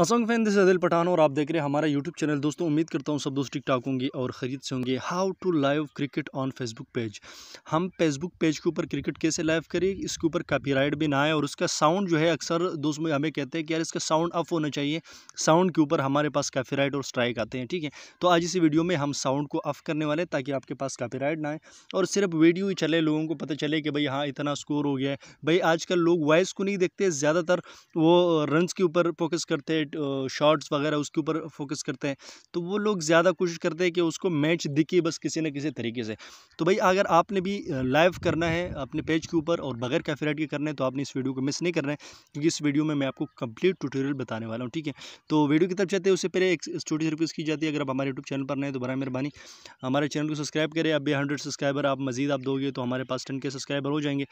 असंग fan this Adil Pathan और आप देख रहे हैं हमारा यूट्यूब चैनल दोस्तों उम्मीद करता हूँ सब दोस्त टिक ठाक होंगे और ख़रीद से होंगे how to live cricket on Facebook page हम फेसबुक पेज के ऊपर क्रिकेट कैसे लाइव करें इसके ऊपर कॉपीराइट भी ना आए और उसका साउंड जो है अक्सर दोस्त हमें कहते हैं कि यार इसका साउंड अफ होना चाहिए साउंड के ऊपर हमारे पास काफ़ी और स्ट्राइक आते हैं ठीक है तो आज इसी वीडियो में हम साउंड को अफ करने वाले ताकि आपके पास कॉपीराइट ना आए और सिर्फ वीडियो ही चले लोगों को पता चले कि भाई हाँ इतना स्कोर हो गया है भाई आजकल लोग वॉइस को नहीं देखते ज़्यादातर वो रनस के ऊपर फोकस करते हैं शॉर्ट्स वगैरह उसके ऊपर फोकस करते हैं तो वो लोग ज़्यादा कोशिश करते हैं कि उसको मैच दिखे बस किसी न किसी तरीके से तो भाई अगर आपने भी लाइव करना है अपने पेज के ऊपर और बगैर राइट के करना है तो आपने इस वीडियो को मिस नहीं करना है क्योंकि इस वीडियो में मैं आपको कंप्लीट ट्यूटोरियल बताने वाला हूँ ठीक है तो वीडियो की तरफ चाहते हैं उससे पहले एक छोटी रिक्वेस्ट की जाती है अगर आप हमारे यूट्यूब चैनल पर नए तो बरा मेहरबानी हमारे चैनल को सब्सक्राइब करें अब भी हंड्रेड सब्सक्राइबर आप मजीद आप दोगे तो हमारे पास टेन के सब्सक्राइबर हो जाएंगे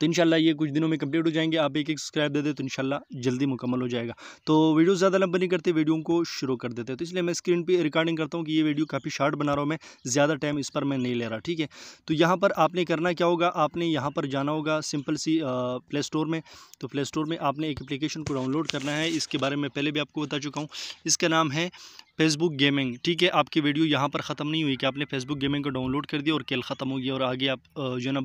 तो इन ये कुछ दिनों में कंप्लीट हो जाएंगे आप एक एक सब्सक्राइब दे दें तो इन जल्दी मुकम्मल हो जाएगा तो वीडियो ज़्यादा लंबा नहीं करते वीडियो को शुरू कर देते हैं तो इसलिए मैं स्क्रीन पर रिकॉर्डिंग करता हूँ कि ये वीडियो काफ़ी शार्ट बना रहा हूँ मैं ज़्यादा टाइम इस पर मैं नहीं ले रहा ठीक है तो यहाँ पर आपने करना क्या होगा आपने यहाँ पर जाना होगा सिंपल सी प्ले स्टोर में तो प्ले स्टोर में आपने एक एप्लीकेशन को डाउनलोड करना है इसके बारे में पहले भी आपको बता चुका हूँ इसका नाम है फेसबुक गेमिंग ठीक है आपकी वीडियो यहाँ पर ख़त्म नहीं हुई कि आपने फेसबुक गेमिंग को डाउनलोड कर दिया और खेल ख़त्म हो गया और आगे आप जो है ना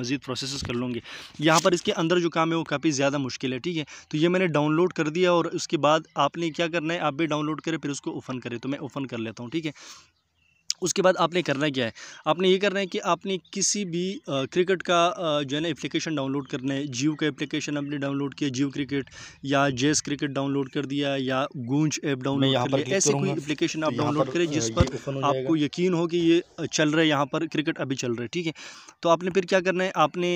मज़ीद प्रोसेस कर लोगे यहाँ पर इसके अंदर जो काम है वो काफ़ी ज़्यादा मुश्किल है ठीक है तो ये मैंने डाउनलोड कर दिया और उसके बाद आपने क्या करना है आप भी डाउनलोड करें फिर उसको ओपन करें तो मैं ओपन कर लेता हूँ ठीक है उसके बाद आपने करना क्या है आपने ये करना है कि आपने किसी भी क्रिकेट का जो है ना एप्लीकेशन डाउनलोड करना है जियो का एप्लीकेशन आपने डाउनलोड किया जियो क्रिकेट या जेस क्रिकेट डाउनलोड कर दिया या गूंज ऐप डाउनलोड कर लिया ऐसे कोई एप्लीकेशन आप डाउनलोड करें जिस पर आपको यकीन हो कि ये चल रहा है यहाँ पर क्रिकेट अभी चल रहा है ठीक है तो आपने फिर क्या करना है आपने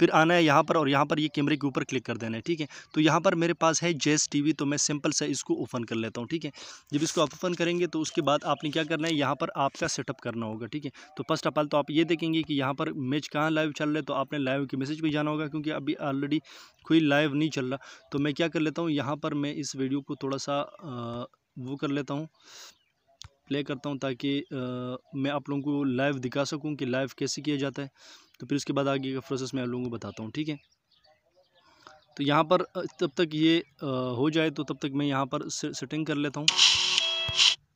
फिर आना है यहाँ पर और यहाँ पर ये कैमरे के ऊपर क्लिक कर देना है ठीक है तो यहाँ पर मेरे पास है जेस टी तो मैं सिंपल सा इसको ओपन कर लेता हूँ ठीक है जब इसको आप ओपन करेंगे तो उसके बाद आपने क्या करना है यहाँ पर आपका सेटअप करना होगा ठीक है तो फर्स्ट ऑफ ऑल तो आप ये देखेंगे कि यहाँ पर मैच कहाँ लाइव चल रहा है तो आपने लाइव के मैसेज भी जाना होगा क्योंकि अभी ऑलरेडी कोई लाइव नहीं चल रहा तो मैं क्या कर लेता हूँ यहाँ पर मैं इस वीडियो को थोड़ा सा वो कर लेता हूँ प्ले करता हूँ ताकि मैं आप लोगों को लाइव दिखा सकूँ कि लाइव कैसे किया जाता है तो फिर उसके बाद आगे का प्रोसेस मैं आप लोगों को बताता हूँ ठीक है तो यहाँ पर तब तक ये हो जाए तो तब तक मैं यहाँ पर सेटिंग कर लेता हूँ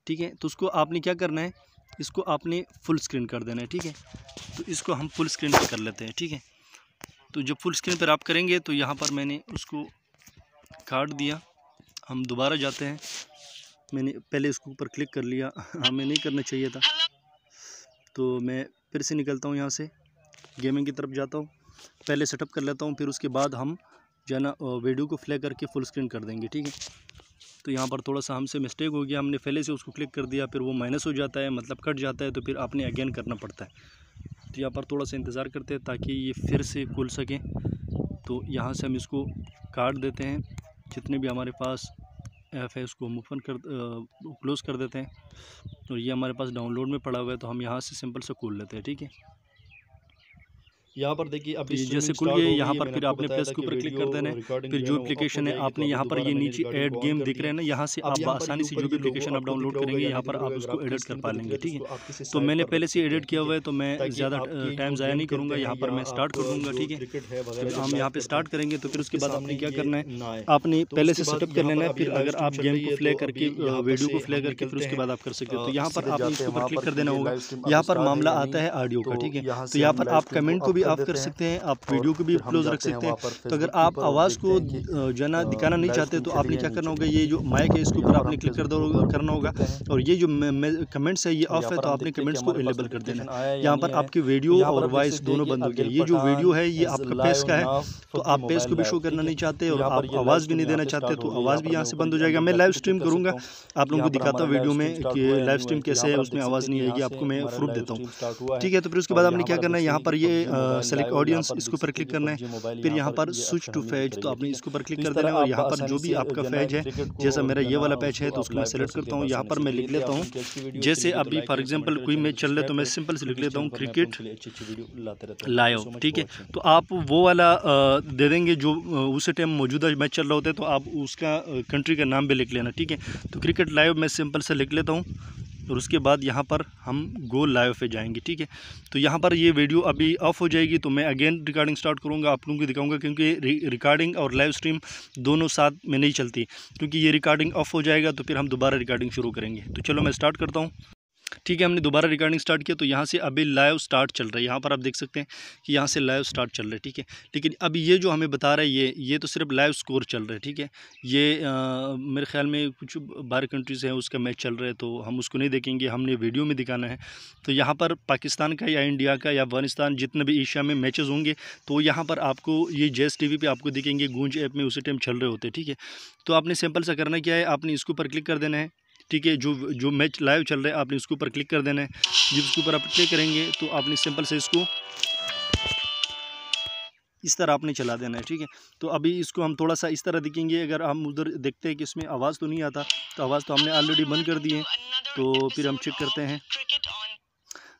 ठीक है तो उसको आपने क्या करना है इसको आपने फुल स्क्रीन कर देना है ठीक है तो इसको हम फुल स्क्रीन पर कर लेते हैं ठीक है तो जब फुल स्क्रीन पर आप करेंगे तो यहाँ पर मैंने उसको काट दिया हम दोबारा जाते हैं मैंने पहले इसको ऊपर क्लिक कर लिया हमें नहीं करना चाहिए था तो मैं फिर से निकलता हूँ यहाँ से गेमिंग की तरफ जाता हूँ पहले सेटअप कर लेता हूँ फिर उसके बाद हम जो है ना वीडियो को फ्ले करके फुल स्क्रीन कर देंगे ठीक है तो यहाँ पर थोड़ा सा हमसे मिस्टेक हो गया हमने पहले से उसको क्लिक कर दिया फिर वो माइनस हो जाता है मतलब कट जाता है तो फिर आपने अगेन करना पड़ता है तो यहाँ पर थोड़ा सा इंतज़ार करते हैं ताकि ये फिर से खुल सकें तो यहाँ से हम इसको काट देते हैं जितने भी हमारे पास ऐप है उसको हम ओपन कर क्लोज़ कर देते हैं और ये हमारे पास डाउनलोड में पड़ा हुआ है तो हम यहाँ से सिंपल से खोल लेते हैं ठीक है यहाँ पर देखिए अभी जैसे खुल गई यहाँ पर फिर आपने प्लस के ऊपर क्लिक कर देना है फिर जो एप्लीकेशन है आपने यहाँ पर ये नीचे ऐड गेम दिख रहे हैं ना यहाँ से आप आसानी से जो भी एप्लीकेशन आप डाउनलोड करेंगे यहाँ पर आप उसको एडिट कर पा लेंगे ठीक तो है तो मैंने पहले से एडिट किया हुआ है तो मैं ज़्यादा टाइम ज़ाया नहीं करूँगा यहाँ पर मैं स्टार्ट कर दूँगा ठीक है फिर हम यहाँ पर स्टार्ट करेंगे तो फिर उसके बाद आपने क्या करना है आपने तो पहले से सेटअप कर लेना है फिर अगर आप गेम को प्ले तो करके वीडियो को प्ले करके फिर उसके बाद आप कर सकते हो तो यहाँ पर आपने इसके ऊपर क्लिक कर देना होगा यहाँ पर मामला आता है ऑडियो का ठीक है तो यहाँ पर आप कमेंट को भी ऑफ कर सकते हैं आप वीडियो को भी क्लोज रख सकते हैं तो अगर आप आवाज़ को जो है ना दिखाना नहीं चाहते तो आपने क्या हाँ करना होगा ये जो माइक है इसके ऊपर आपने क्लिक कर करना होगा और ये जो कमेंट्स है ये ऑफ तो है तो आपने कमेंट्स को अवेलेबल कर देना यहाँ पर आपकी वीडियो तो और वॉइस दोनों बंद हो गया ये जो वीडियो है ये आपका पेस का है तो आप पेस को भी शो करना नहीं चाहते और आप आवाज़ भी नहीं देना चाहते तो आवाज़ भी यहाँ से बंद हो जाएगा मैं लाइव स्ट्रीम करूँगा आप लोगों को दिखाता हूँ वीडियो में कि लाइव स्ट्रीम कैसे है उसमें आवाज़ नहीं आएगी आपको मैं प्रूफ देता हूँ ठीक है तो फिर उसके बाद आपने क्या करना है यहाँ पर ये सेलेक्ट अच्छा ऑडियंस तो इसके ऊपर क्लिक तो करना है फिर यहाँ पर स्विच टू फैज तो आपने इसके ऊपर क्लिक कर देना है और यहाँ पर जो भी आपका फैज है जैसा मेरा ये वाला पैच है तो उसको मैं सेलेक्ट करता हूँ तो यहाँ पर मैं लिख लेता हूँ जैसे अभी फॉर एग्जाम्पल कोई मैच चल रहा है तो मैं सिंपल से लिख लेता हूँ क्रिकेट लाइव ठीक है तो अच्छा आप वो वाला दे देंगे जो उसी टाइम मौजूदा मैच चल रहा होता है तो आप उसका कंट्री का नाम भी लिख लेना ठीक है तो क्रिकेट लाइव मैं सिंपल से लिख लेता हूँ और उसके बाद यहाँ पर हम गो लाइव पे जाएंगे ठीक है तो यहाँ पर ये वीडियो अभी ऑफ हो जाएगी तो मैं अगेन रिकॉर्डिंग स्टार्ट करूँगा आप लोगों को दिखाऊँगा क्योंकि रिकॉर्डिंग और लाइव स्ट्रीम दोनों साथ में नहीं चलती क्योंकि ये रिकॉर्डिंग ऑफ हो जाएगा तो फिर हम दोबारा रिकॉर्डिंग शुरू करेंगे तो चलो मैं स्टार्ट करता हूँ ठीक है हमने दोबारा रिकॉर्डिंग स्टार्ट किया तो यहाँ से अभी लाइव स्टार्ट चल रहा है यहाँ पर आप देख सकते हैं कि यहाँ से लाइव स्टार्ट चल रहा है ठीक है लेकिन अब ये जो हमें बता रहा है ये ये तो सिर्फ लाइव स्कोर चल रहा है ठीक है ये आ, मेरे ख्याल में कुछ बाहर कंट्रीज़ हैं उसका मैच चल रहा है तो हम उसको नहीं देखेंगे हमने वीडियो में दिखाना है तो यहाँ पर पाकिस्तान का या इंडिया का या अफगानिस्तान जितने भी एशिया में मैचेज़ होंगे तो यहाँ पर आपको ये जेस टी वी आपको दिखेंगे गूंज ऐप में उसी टाइम चल रहे होते हैं ठीक है तो आपने सिंपल सा करना क्या है आपने इसके ऊपर क्लिक कर देना है ठीक है जो जो मैच लाइव चल रहा है आपने उसके ऊपर क्लिक कर देना है जब उसके ऊपर आप क्लिक करेंगे तो आपने सिंपल से इसको इस तरह आपने चला देना है ठीक है तो अभी इसको हम थोड़ा सा इस तरह दिखेंगे अगर हम उधर देखते हैं कि इसमें आवाज़ तो नहीं आता तो आवाज़ तो हमने ऑलरेडी बंद कर दी है तो फिर हम चेक करते हैं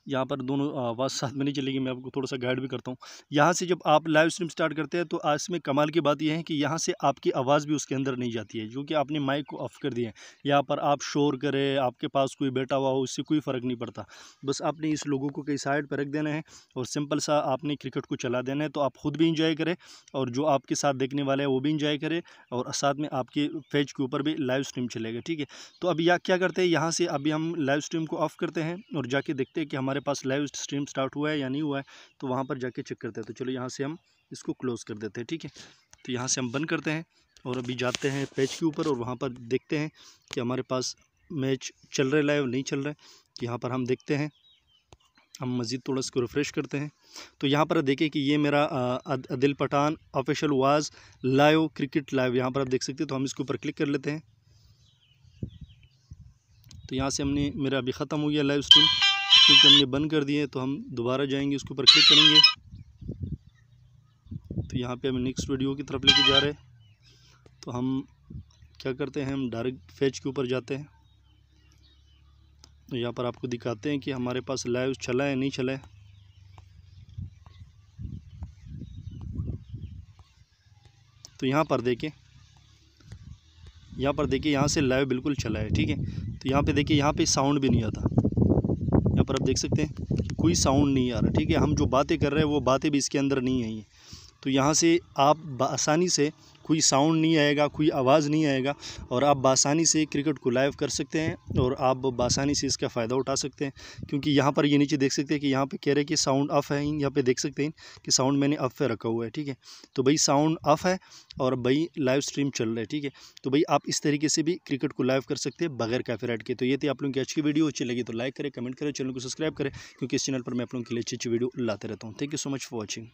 यहाँ पर दोनों आवाज़ साथ में नहीं चलेगी मैं आपको थोड़ा सा गाइड भी करता हूँ यहाँ से जब आप लाइव स्ट्रीम स्टार्ट करते हैं तो आज में कमाल की बात यह है कि यहाँ से आपकी आवाज़ भी उसके अंदर नहीं जाती है जो कि आपने माइक को ऑफ़ कर दिया है यहाँ पर आप शोर करें आपके पास कोई बैठा हुआ हो उससे कोई फ़र्क नहीं पड़ता बस आपने इस लोगों को कई साइड पर रख देना है और सिंपल सा आपने क्रिकेट को चला देना है तो आप ख़ुद भी इंजॉय करें और जो आपके साथ देखने वाला है वो भी इंजॉय करें और साथ में आपके फेज के ऊपर भी लाइव स्ट्रीम चलेगा ठीक है तो अब यह क्या करते हैं यहाँ से अभी हम लाइव स्ट्रीम को ऑफ़ करते हैं और जाके देखते हैं कि हमारे हमारे पास लाइव स्ट्रीम स्टार्ट हुआ है या नहीं हुआ है तो वहाँ पर जाके चेक करते हैं तो चलो यहाँ से हम इसको क्लोज़ कर देते हैं ठीक है तो यहाँ से हम बंद करते हैं और अभी जाते हैं पेज के ऊपर और वहाँ पर देखते हैं कि हमारे पास मैच चल रहे लाइव नहीं चल रहे तो यहाँ पर हम देखते हैं हम मज़ीद थोड़ा इसको रिफ़्रेश करते हैं तो यहाँ पर देखें कि ये मेरा Adil Pathan official was live cricket live यहाँ पर आप देख सकते हैं तो हम इसके ऊपर क्लिक कर लेते हैं तो यहाँ से हमने मेरा अभी ख़त्म हो गया लाइव स्ट्रीम क्योंकि हमने बंद कर दिए तो हम दोबारा जाएंगे उसके ऊपर क्लिक करेंगे तो यहाँ पे हम नेक्स्ट वीडियो की तरफ लेके जा रहे हैं तो हम क्या करते हैं हम डायरेक्ट फेज के ऊपर जाते हैं तो यहाँ पर आपको दिखाते हैं कि हमारे पास लाइव चला है नहीं चला है तो यहाँ पर देखें यहाँ पर देखिए यहाँ से लाइव बिल्कुल चला है ठीक है तो यहाँ पे देखिए यहाँ पे साउंड भी नहीं आता पर आप देख सकते हैं कोई साउंड नहीं आ रहा ठीक है हम जो बातें कर रहे हैं वो बातें भी इसके अंदर नहीं आई हैं तो यहाँ से आप आसानी से कोई साउंड नहीं आएगा कोई आवाज़ नहीं आएगा और आप बासानी से क्रिकेट को लाइव कर सकते हैं और आप बासानी से इसका फ़ायदा उठा सकते हैं क्योंकि यहाँ पर ये नीचे देख सकते हैं कि यहाँ पे कह रहे हैं कि साउंड ऑफ़ है यहाँ पे देख सकते हैं कि साउंड मैंने ऑफ़ पे रखा हुआ है ठीक है तो भाई साउंड ऑफ़ है और भाई लाइव स्ट्रीम चल रहा है ठीक है तो भाई आप इस तरीके से भी क्रिकेट को लाइव कर सकते हैं बगैर काफी के तो ये थी आप लोगों की अच्छी वीडियो अच्छी लगी तो लाइक करें कमेंट करें चैनल को सब्सक्राइब करें क्योंकि इस चैनल पर मैं आप लोगों के लिए अच्छी अच्छी वीडियो लाते रहता हूँ thank you so much for watching